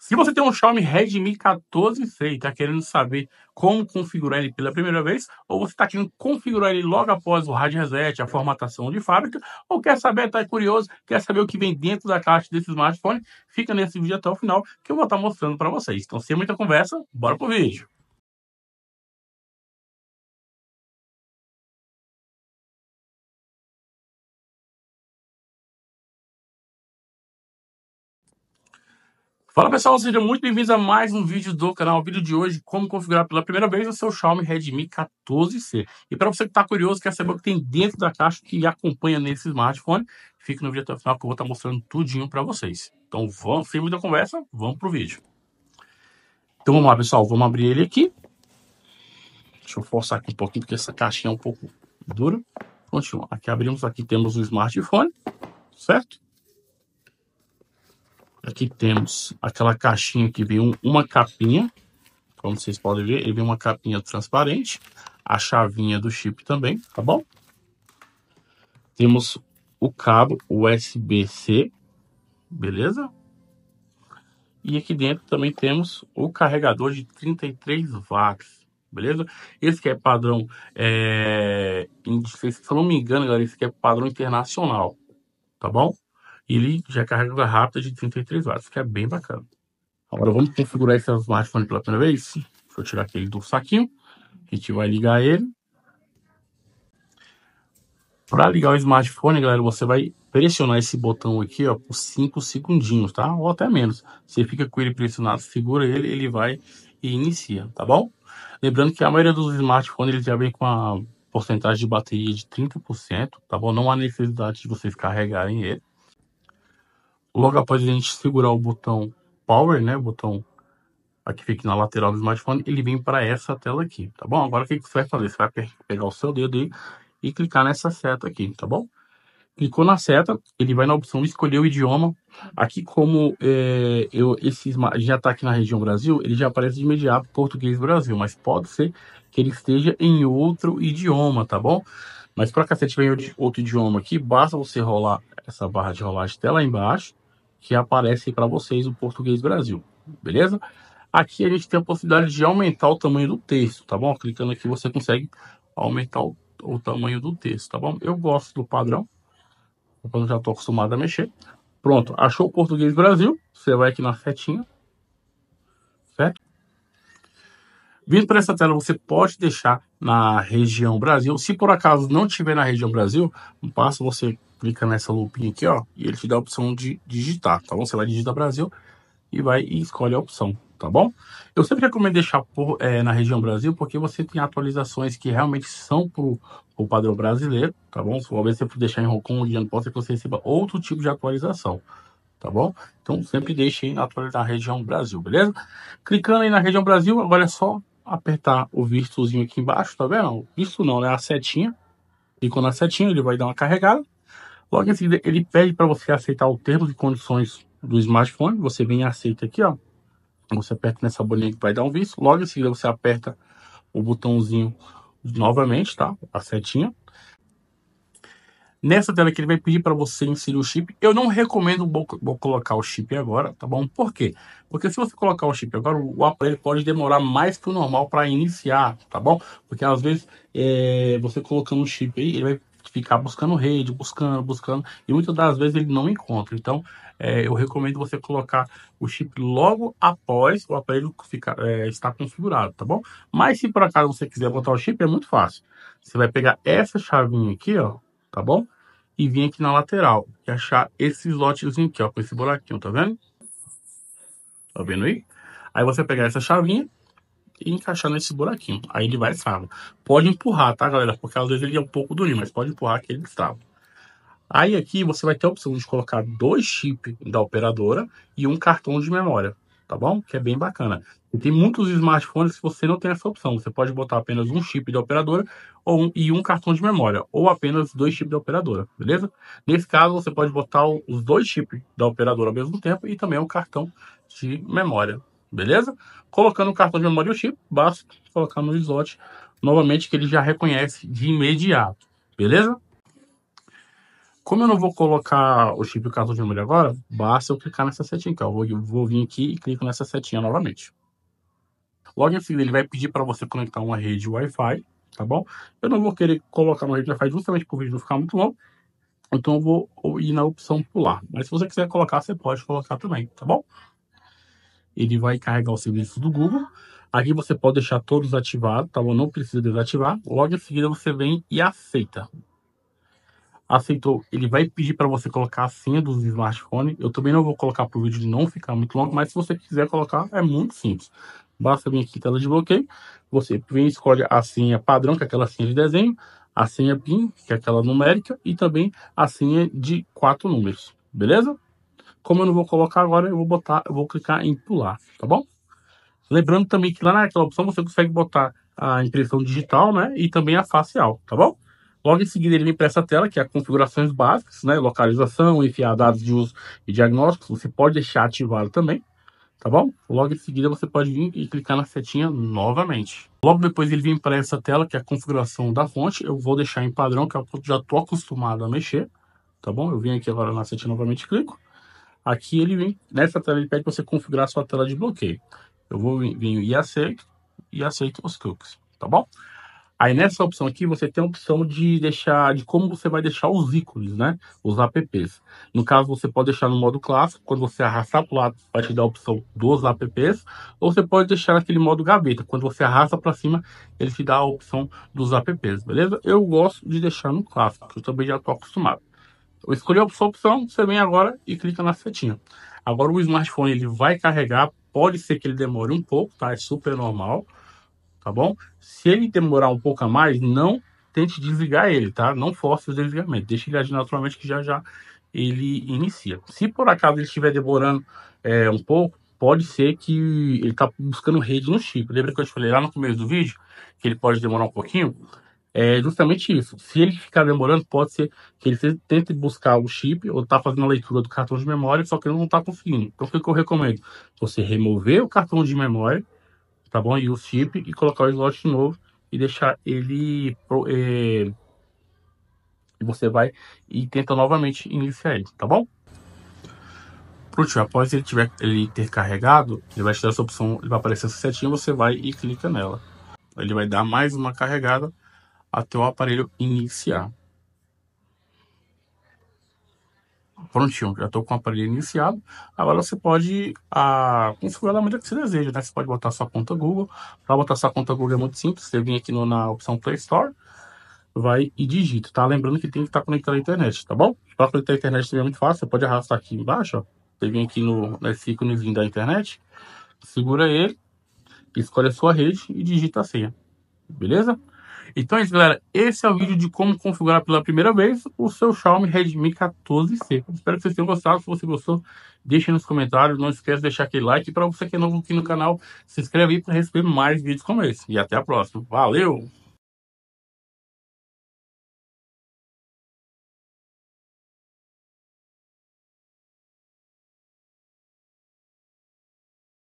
Se você tem um Xiaomi Redmi 14 C e está querendo saber como configurar ele pela primeira vez, ou você está querendo configurar ele logo após o hard reset, a formatação de fábrica, ou quer saber, está curioso, quer saber o que vem dentro da caixa desse smartphone, fica nesse vídeo até o final que eu vou estar tá mostrando para vocês. Então, sem muita conversa, bora pro vídeo. Fala pessoal, sejam muito bem-vindos a mais um vídeo do canal. O vídeo de hoje, como configurar pela primeira vez o seu Xiaomi Redmi 14C. E para você que está curioso, quer saber o que tem dentro da caixa que acompanha nesse smartphone, fique no vídeo até o final que eu vou estar tá mostrando tudinho para vocês. Então vamos, sem muita conversa, vamos para o vídeo. Então vamos lá pessoal, vamos abrir ele aqui. Deixa eu forçar aqui um pouquinho porque essa caixinha é um pouco dura. Continua. Aqui abrimos, aqui temos o smartphone, certo? Aqui temos aquela caixinha que vem uma capinha, como vocês podem ver, ele vem uma capinha transparente, a chavinha do chip também, tá bom? Temos o cabo USB-C, beleza? E aqui dentro também temos o carregador de 33 watts, beleza? Esse que é padrão, é... se eu não me engano, galera, esse que é padrão internacional, tá bom? ele já carrega rápida de 33 watts, que é bem bacana. Agora vamos configurar esse smartphone pela primeira vez. Deixa eu tirar aquele do saquinho. A gente vai ligar ele. Para ligar o smartphone, galera, você vai pressionar esse botão aqui, ó, por 5 segundinhos, tá? Ou até menos. Você fica com ele pressionado, segura ele, ele vai e inicia, tá bom? Lembrando que a maioria dos smartphones ele já vem com a porcentagem de bateria de 30%, tá bom? Não há necessidade de vocês carregarem ele. Logo após a gente segurar o botão Power, né, o botão aqui fica na lateral do smartphone, ele vem para essa tela aqui, tá bom? Agora o que você vai fazer? Você vai pegar o seu dedo aí e clicar nessa seta aqui, tá bom? Clicou na seta, ele vai na opção escolher o idioma. Aqui como é, eu esse já está aqui na região Brasil, ele já aparece de imediato português Brasil, mas pode ser que ele esteja em outro idioma, tá bom? Mas para cá se tiver outro idioma aqui, basta você rolar essa barra de rolagem até lá embaixo que aparece para vocês o Português Brasil, beleza? Aqui a gente tem a possibilidade de aumentar o tamanho do texto, tá bom? Clicando aqui você consegue aumentar o, o tamanho do texto, tá bom? Eu gosto do padrão, eu já estou acostumado a mexer. Pronto, achou o Português Brasil, você vai aqui na setinha, certo? Vindo para essa tela, você pode deixar na região Brasil. Se por acaso não tiver na região Brasil, passa você clicar nessa lupinha aqui, ó, e ele te dá a opção de digitar, tá bom? Você vai digitar Brasil e vai e escolhe a opção, tá bom? Eu sempre recomendo deixar por, é, na região Brasil, porque você tem atualizações que realmente são pro o padrão brasileiro, tá bom? Talvez você for deixar em Hong Kong, não ser que você receba outro tipo de atualização, tá bom? Então sempre deixe aí na, na região Brasil, beleza? Clicando aí na região Brasil, agora é só apertar o virtuzinho aqui embaixo, tá vendo? Isso não, né? A setinha. Clicou na setinha, ele vai dar uma carregada. Logo em seguida, ele pede para você aceitar o termo de condições do smartphone. Você vem e aceita aqui, ó. Você aperta nessa bolinha que vai dar um visto. Logo em seguida, você aperta o botãozinho novamente, tá? A setinha. Nessa tela que ele vai pedir para você inserir o chip. Eu não recomendo vou colocar o chip agora, tá bom? Por quê? Porque se você colocar o chip agora, o aparelho pode demorar mais que o normal para iniciar, tá bom? Porque às vezes é, você colocando o chip aí, ele vai ficar buscando rede, buscando, buscando, e muitas das vezes ele não encontra. Então, é, eu recomendo você colocar o chip logo após o aparelho ficar, é, estar configurado, tá bom? Mas se por acaso você quiser botar o chip, é muito fácil. Você vai pegar essa chavinha aqui, ó, tá bom? E vir aqui na lateral e achar esse slotzinho aqui, ó, com esse buraquinho, tá vendo? Tá vendo aí? Aí você pegar essa chavinha e encaixar nesse buraquinho. Aí ele vai salvo. Pode empurrar, tá, galera? Porque às vezes ele é um pouco durinho, mas pode empurrar que ele trava. Aí aqui você vai ter a opção de colocar dois chips da operadora e um cartão de memória tá bom? Que é bem bacana. E tem muitos smartphones que você não tem essa opção. Você pode botar apenas um chip de operadora ou um, e um cartão de memória, ou apenas dois chips de operadora, beleza? Nesse caso, você pode botar os dois chips da operadora ao mesmo tempo e também um cartão de memória, beleza? Colocando o cartão de memória e o chip, basta colocar no slot novamente que ele já reconhece de imediato, beleza? Como eu não vou colocar o chip cartão memória agora, basta eu clicar nessa setinha aqui. Eu vou, vou vir aqui e clico nessa setinha novamente. Logo em seguida, ele vai pedir para você conectar uma rede Wi-Fi, tá bom? Eu não vou querer colocar uma rede Wi-Fi justamente para o vídeo não ficar muito longo. Então, eu vou ir na opção pular. Mas se você quiser colocar, você pode colocar também, tá bom? Ele vai carregar o serviço do Google. Aqui você pode deixar todos ativados, tá bom? Não precisa desativar. Logo em seguida, você vem e aceita aceitou, ele vai pedir para você colocar a senha do smartphone. Eu também não vou colocar para o vídeo não ficar muito longo, mas se você quiser colocar, é muito simples. Basta vir aqui tela de bloqueio, você vem escolhe a senha padrão, que é aquela senha de desenho, a senha PIN, que é aquela numérica, e também a senha de quatro números, beleza? Como eu não vou colocar agora, eu vou botar, eu vou clicar em pular, tá bom? Lembrando também que lá naquela opção você consegue botar a impressão digital, né, e também a facial, tá bom? Logo em seguida, ele vem para essa tela, que é configurações básicas, né? Localização, enfiar dados de uso e diagnósticos. Você pode deixar ativado também, tá bom? Logo em seguida, você pode vir e clicar na setinha novamente. Logo depois, ele vem para essa tela, que é a configuração da fonte. Eu vou deixar em padrão, que é eu já estou acostumado a mexer, tá bom? Eu vim aqui agora na setinha novamente clico. Aqui ele vem, nessa tela ele pede para você configurar a sua tela de bloqueio. Eu vou vir e aceito e aceito os cookies, tá bom? Aí nessa opção aqui você tem a opção de deixar de como você vai deixar os ícones, né? Os apps. No caso você pode deixar no modo clássico, quando você arrastar para o lado vai te dar a opção dos apps, ou você pode deixar naquele modo gaveta, quando você arrasta para cima ele te dá a opção dos apps, beleza? Eu gosto de deixar no clássico, que eu também já estou acostumado. Eu escolhi a sua opção, você vem agora e clica na setinha. Agora o smartphone ele vai carregar, pode ser que ele demore um pouco, tá? É super normal tá bom? Se ele demorar um pouco a mais, não tente desligar ele, tá? Não force o desligamento, deixe ele agir naturalmente que já já ele inicia. Se por acaso ele estiver demorando é, um pouco, pode ser que ele está buscando rede no chip. Lembra que eu te falei lá no começo do vídeo que ele pode demorar um pouquinho? É justamente isso. Se ele ficar demorando, pode ser que ele tente buscar o chip ou está fazendo a leitura do cartão de memória, só que ele não está conseguindo. Então, o que eu recomendo? Você remover o cartão de memória tá bom? E o chip e colocar o slot novo e deixar ele é, e você vai e tenta novamente iniciar ele, tá bom? Por último, após ele, tiver, ele ter carregado, ele vai te dar essa opção, ele vai aparecer essa assim setinha, você vai e clica nela. Ele vai dar mais uma carregada até o aparelho iniciar. prontinho, já estou com o aparelho iniciado. Agora você pode a, ah, configurar da maneira que você deseja, né? Você pode botar sua conta Google. Para botar sua conta Google é muito simples, você vem aqui no, na opção Play Store, vai e digita, tá? Lembrando que tem que estar tá conectado à internet, tá bom? Para conectar à internet também é muito fácil, você pode arrastar aqui embaixo, ó. Você vem aqui no, nesse íconezinho da internet, segura ele, escolhe a sua rede e digita a senha, beleza? Então é isso, galera. Esse é o vídeo de como configurar pela primeira vez o seu Xiaomi Redmi 14C. Espero que vocês tenham gostado. Se você gostou, deixe nos comentários. Não esqueça de deixar aquele like. E para você que é novo aqui no canal, se inscreve aí para receber mais vídeos como esse. E até a próxima. Valeu!